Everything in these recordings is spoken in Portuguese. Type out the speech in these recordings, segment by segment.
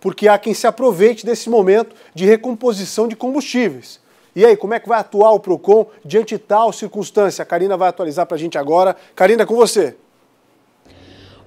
porque há quem se aproveite desse momento de recomposição de combustíveis. E aí, como é que vai atuar o PROCON diante de tal circunstância? A Karina vai atualizar para a gente agora. Karina, é com você.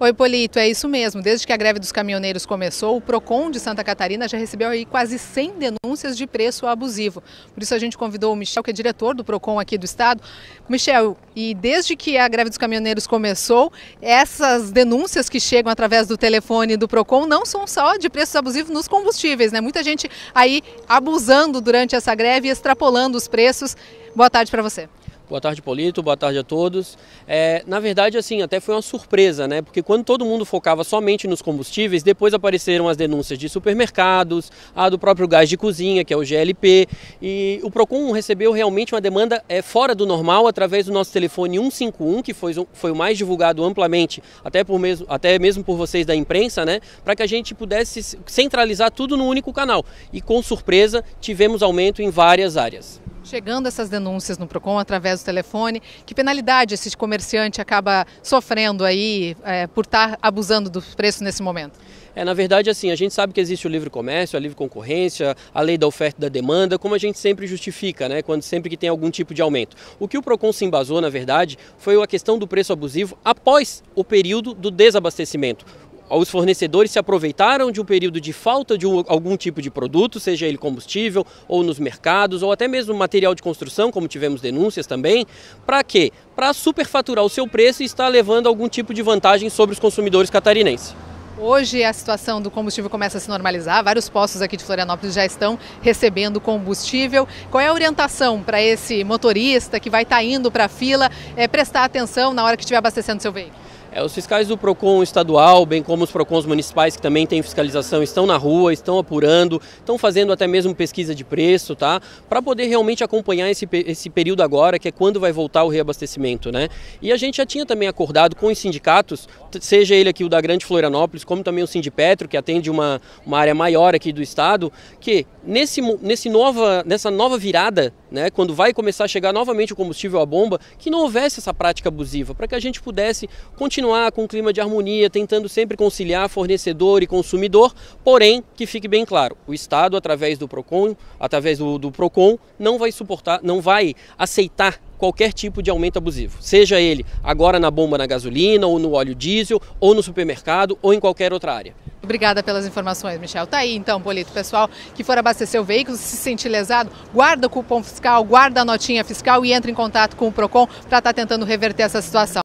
Oi, Polito, é isso mesmo. Desde que a greve dos caminhoneiros começou, o PROCON de Santa Catarina já recebeu aí quase 100 denúncias de preço abusivo. Por isso a gente convidou o Michel, que é diretor do PROCON aqui do estado. Michel, e desde que a greve dos caminhoneiros começou, essas denúncias que chegam através do telefone do PROCON não são só de preços abusivos nos combustíveis, né? Muita gente aí abusando durante essa greve e extrapolando os preços. Boa tarde para você. Boa tarde, Polito. Boa tarde a todos. É, na verdade, assim, até foi uma surpresa, né? Porque quando todo mundo focava somente nos combustíveis, depois apareceram as denúncias de supermercados, a do próprio gás de cozinha, que é o GLP, e o Procon recebeu realmente uma demanda é, fora do normal através do nosso telefone 151, que foi, foi o mais divulgado amplamente, até, por mesmo, até mesmo por vocês da imprensa, né? Para que a gente pudesse centralizar tudo no único canal. E com surpresa, tivemos aumento em várias áreas. Chegando essas denúncias no PROCON através do telefone, que penalidade esse comerciante acaba sofrendo aí é, por estar tá abusando do preço nesse momento? É, na verdade, assim, a gente sabe que existe o livre comércio, a livre concorrência, a lei da oferta e da demanda, como a gente sempre justifica, né? Quando sempre que tem algum tipo de aumento. O que o PROCON se embasou, na verdade, foi a questão do preço abusivo após o período do desabastecimento os fornecedores se aproveitaram de um período de falta de um, algum tipo de produto, seja ele combustível ou nos mercados ou até mesmo material de construção, como tivemos denúncias também, para quê? Para superfaturar o seu preço e estar levando algum tipo de vantagem sobre os consumidores catarinenses. Hoje a situação do combustível começa a se normalizar, vários postos aqui de Florianópolis já estão recebendo combustível. Qual é a orientação para esse motorista que vai estar tá indo para a fila é, prestar atenção na hora que estiver abastecendo seu veículo? É, os fiscais do PROCON estadual, bem como os PROCONs municipais que também têm fiscalização, estão na rua, estão apurando, estão fazendo até mesmo pesquisa de preço, tá? Para poder realmente acompanhar esse, esse período agora, que é quando vai voltar o reabastecimento, né? E a gente já tinha também acordado com os sindicatos, seja ele aqui o da Grande Florianópolis, como também o Sindipetro, que atende uma, uma área maior aqui do estado, que nesse, nesse nova, nessa nova virada né, quando vai começar a chegar novamente o combustível à bomba, que não houvesse essa prática abusiva, para que a gente pudesse continuar com um clima de harmonia, tentando sempre conciliar fornecedor e consumidor, porém, que fique bem claro, o Estado, através do PROCON, através do, do PROCON, não vai suportar, não vai aceitar qualquer tipo de aumento abusivo, seja ele agora na bomba na gasolina, ou no óleo diesel, ou no supermercado, ou em qualquer outra área. Obrigada pelas informações, Michel. Tá aí então, Polito, pessoal que for abastecer o veículo, se sentir lesado, guarda o cupom fiscal, guarda a notinha fiscal e entre em contato com o Procon para estar tá tentando reverter essa situação.